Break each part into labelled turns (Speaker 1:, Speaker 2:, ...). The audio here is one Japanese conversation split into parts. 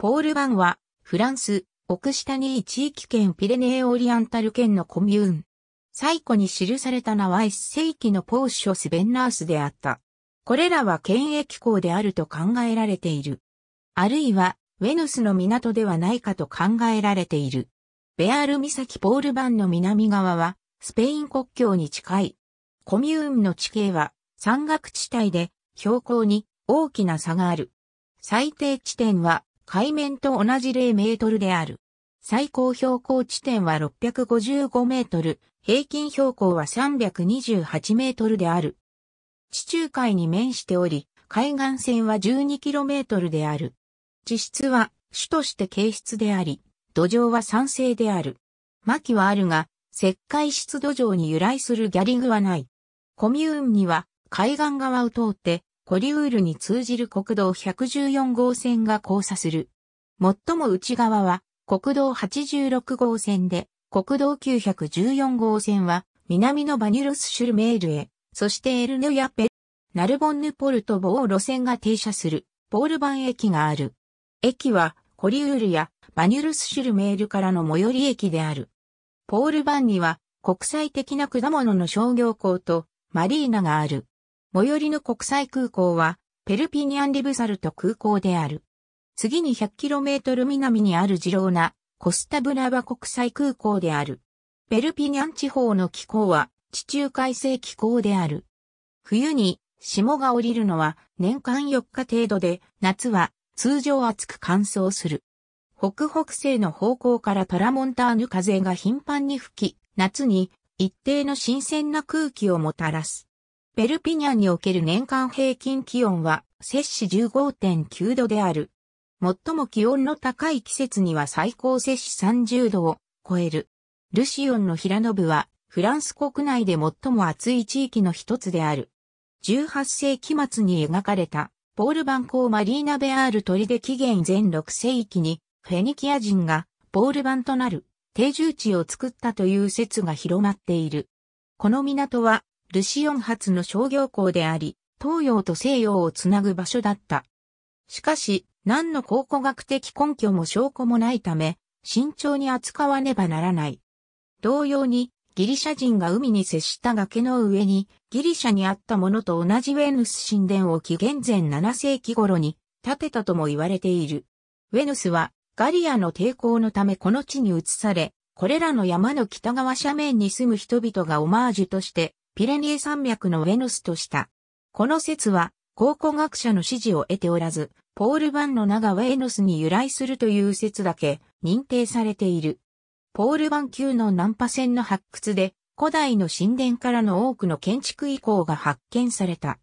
Speaker 1: ポール・バンは、フランス、オクシタニー地域圏ピレネーオリアンタル圏のコミューン。最古に記された名は一世紀のポーショス・ベンナースであった。これらは権益港であると考えられている。あるいは、ウェヌスの港ではないかと考えられている。ベアール岬ポールバンの南側は、スペイン国境に近い。コミューンの地形は、山岳地帯で、標高に大きな差がある。最低地点は海面と同じ0メートルである。最高標高地点は655メートル、平均標高は328メートルである。地中海に面しており、海岸線は1 2トルである。地質は主として形質であり、土壌は酸性である。薪はあるが、石灰質土壌に由来するギャリグはない。コミューンには海岸側を通ってコリウールに通じる国道114号線が交差する。最も内側は国道86号線で、国道914号線は南のバニュロスシュルメールへ、そしてエルヌヤペ、ナルボンヌポルトボー路線が停車する、ポールバン駅がある。駅はコリウールやバニュルスシュルメールからの最寄り駅である。ポールバンには国際的な果物の商業港とマリーナがある。最寄りの国際空港は、ペルピニャン・リブサルト空港である。次に 100km 南にあるジローナ、コスタブラバ国際空港である。ペルピニャン地方の気候は地中海性気候である。冬に霜が降りるのは年間4日程度で、夏は通常暑く乾燥する。北北西の方向からトラモンターヌ風が頻繁に吹き、夏に一定の新鮮な空気をもたらす。ベルピニャンにおける年間平均気温は、摂氏15.9度である。最も気温の高い季節には最高摂氏30度を超える。ルシオンの平野部は、フランス国内で最も暑い地域の一つである。18世紀末に描かれた、ポール・バンコー・マリーナ・ベアール砦紀元前6世紀に、フェニキア人が、ポール版となる、定住地を作ったという説が広まっている。この港は、ルシオン発の商業港であり、東洋と西洋をつなぐ場所だった。しかし、何の考古学的根拠も証拠もないため、慎重に扱わねばならない。同様に、ギリシャ人が海に接した崖の上に、ギリシャにあったものと同じウェヌス神殿を紀元前7世紀頃に建てたとも言われている。ウェヌスはガリアの抵抗のためこの地に移され、これらの山の北側斜面に住む人々がオマージュとしてピレニー山脈のウェヌスとした。この説は、考古学者の指示を得ておらず、ポール・バンの名がウェヌスに由来するという説だけ認定されている。ポール・バン級の南波線の発掘で、古代の神殿からの多くの建築遺構が発見された。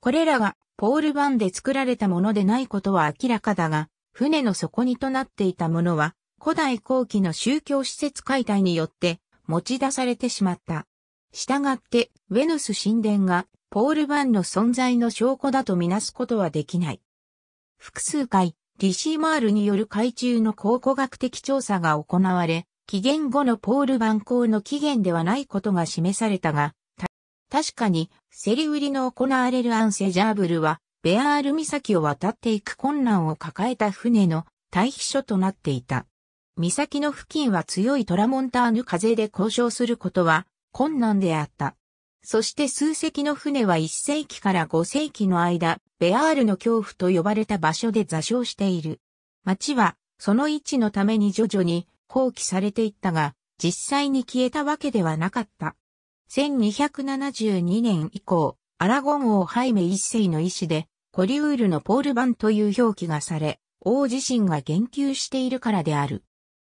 Speaker 1: これらがポール・バンで作られたものでないことは明らかだが、船の底にとなっていたものは、古代後期の宗教施設解体によって持ち出されてしまった。従って、ウェヌス神殿がポール・バンの存在の証拠だとみなすことはできない。複数回、リシーマールによる海中の考古学的調査が行われ、紀元後のポール・バン校の起源ではないことが示されたが、た確かに、セリ売りの行われるアンセジャーブルは、ベアール岬を渡っていく困難を抱えた船の退避所となっていた。岬の付近は強いトラモンターヌ風で交渉することは困難であった。そして数隻の船は1世紀から5世紀の間、ベアールの恐怖と呼ばれた場所で座礁している。町は、その位置のために徐々に放棄されていったが、実際に消えたわけではなかった。1272年以降、アラゴン王ハイメ一世の意志で、コリウールのポール版という表記がされ、王自身が言及しているからである。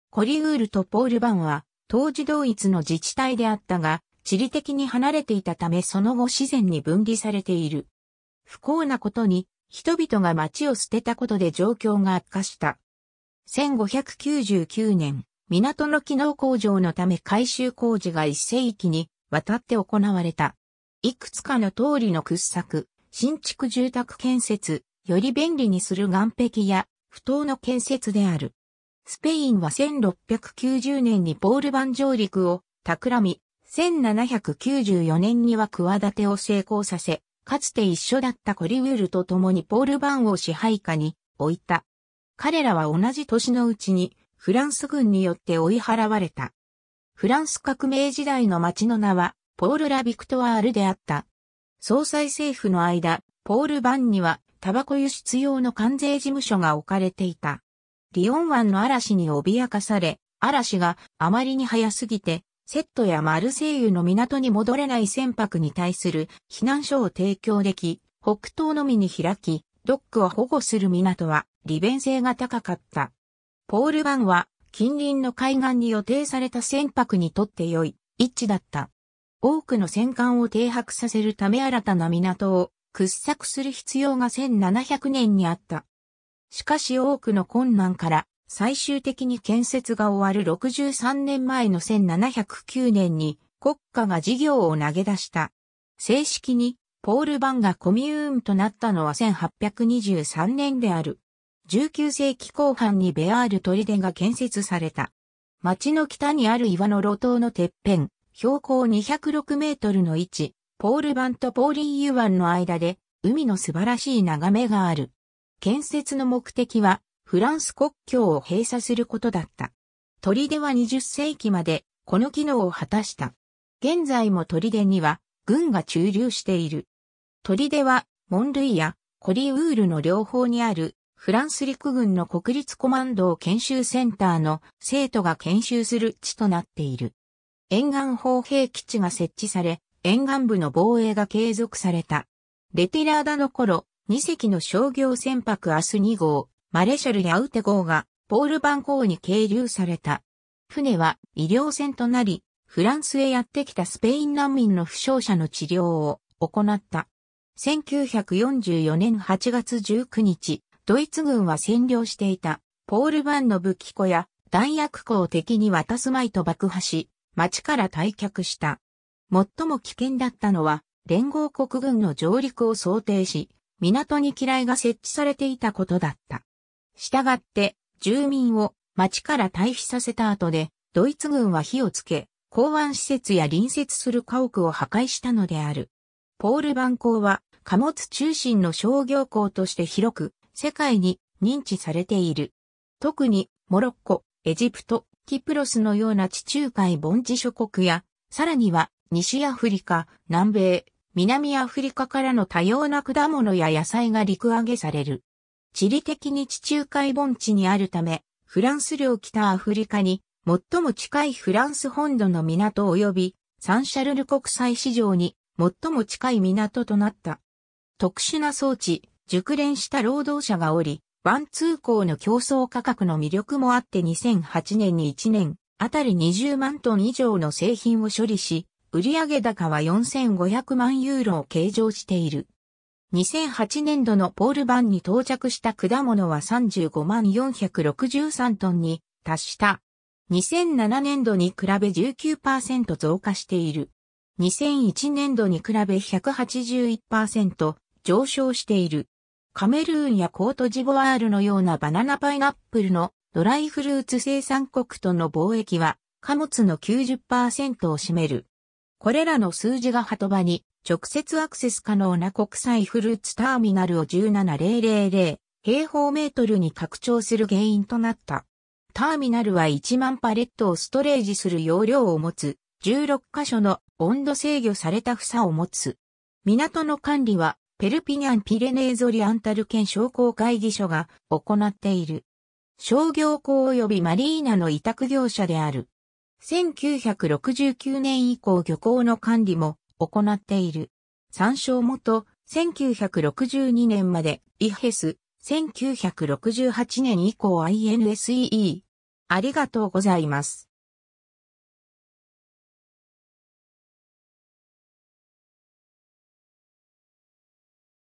Speaker 1: コリウールとポール版は、当時同一の自治体であったが、地理的に離れていたためその後自然に分離されている。不幸なことに、人々が町を捨てたことで状況が悪化した。1599年、港の機能工場のため改修工事が一世紀に渡って行われた。いくつかの通りの掘削、新築住宅建設、より便利にする岸壁や、不当の建設である。スペインは1690年にポール版上陸を企み、1794年には企てを成功させ、かつて一緒だったコリウールと共にポール版を支配下に置いた。彼らは同じ年のうちにフランス軍によって追い払われた。フランス革命時代の町の名はポール・ラ・ビクトワールであった。総裁政府の間、ポール・バンにはタバコ輸出用の関税事務所が置かれていた。リオン湾の嵐に脅かされ、嵐があまりに早すぎて、セットやマルセイユの港に戻れない船舶に対する避難所を提供でき、北東のみに開き、ドックを保護する港は利便性が高かった。ポール湾は近隣の海岸に予定された船舶にとって良い一致だった。多くの戦艦を停泊させるため新たな港を掘削する必要が1700年にあった。しかし多くの困難から最終的に建設が終わる63年前の1709年に国家が事業を投げ出した。正式にポール・バンがコミューンとなったのは1823年である。19世紀後半にベアールデが建設された。町の北にある岩の路頭のてっぺん、標高206メートルの位置、ポールバンとポーリー・ユワンの間で、海の素晴らしい眺めがある。建設の目的はフランス国境を閉鎖することだった。砦は20世紀までこの機能を果たした。現在も砦には軍が駐留している。砦は門類やコリウールの両方にあるフランス陸軍の国立コマンドを研修センターの生徒が研修する地となっている。沿岸砲兵基地が設置され、沿岸部の防衛が継続された。レティラーダの頃、2隻の商業船舶アス2号、マレシャルヤウテ号がポールバン号に係留された。船は医療船となり、フランスへやってきたスペイン難民の負傷者の治療を行った。1944年8月19日、ドイツ軍は占領していたポールバンの武器庫や弾薬庫を敵に渡すまいと爆破し、町から退却した。最も危険だったのは、連合国軍の上陸を想定し、港に機雷が設置されていたことだった。したがって、住民を町から退避させた後で、ドイツ軍は火をつけ、港湾施設や隣接する家屋を破壊したのである。ポール・バン港は貨物中心の商業港として広く世界に認知されている。特にモロッコ、エジプト、キプロスのような地中海盆地諸国や、さらには西アフリカ、南米、南アフリカからの多様な果物や野菜が陸揚げされる。地理的に地中海盆地にあるため、フランス領北アフリカに最も近いフランス本土の港及びサンシャルル国際市場に最も近い港となった。特殊な装置、熟練した労働者がおり、ワン通行の競争価格の魅力もあって2008年に1年あたり20万トン以上の製品を処理し、売上高は4500万ユーロを計上している。2008年度のポール版に到着した果物は35万463トンに達した。2007年度に比べ19%増加している。2001年度に比べ181%上昇している。カメルーンやコートジボワールのようなバナナパイナップルのドライフルーツ生産国との貿易は貨物の90%を占める。これらの数字が鳩場に直接アクセス可能な国際フルーツターミナルを17000平方メートルに拡張する原因となった。ターミナルは1万パレットをストレージする容量を持つ16箇所の温度制御された房を持つ。港の管理はペルピニャン・ピレネーゾリアンタル県商工会議所が行っている。商業港及びマリーナの委託業者である。1969年以降漁港の管理も行っている。参照元、1962年までイヘス、1968年以降 INSEE。ありがとうございます。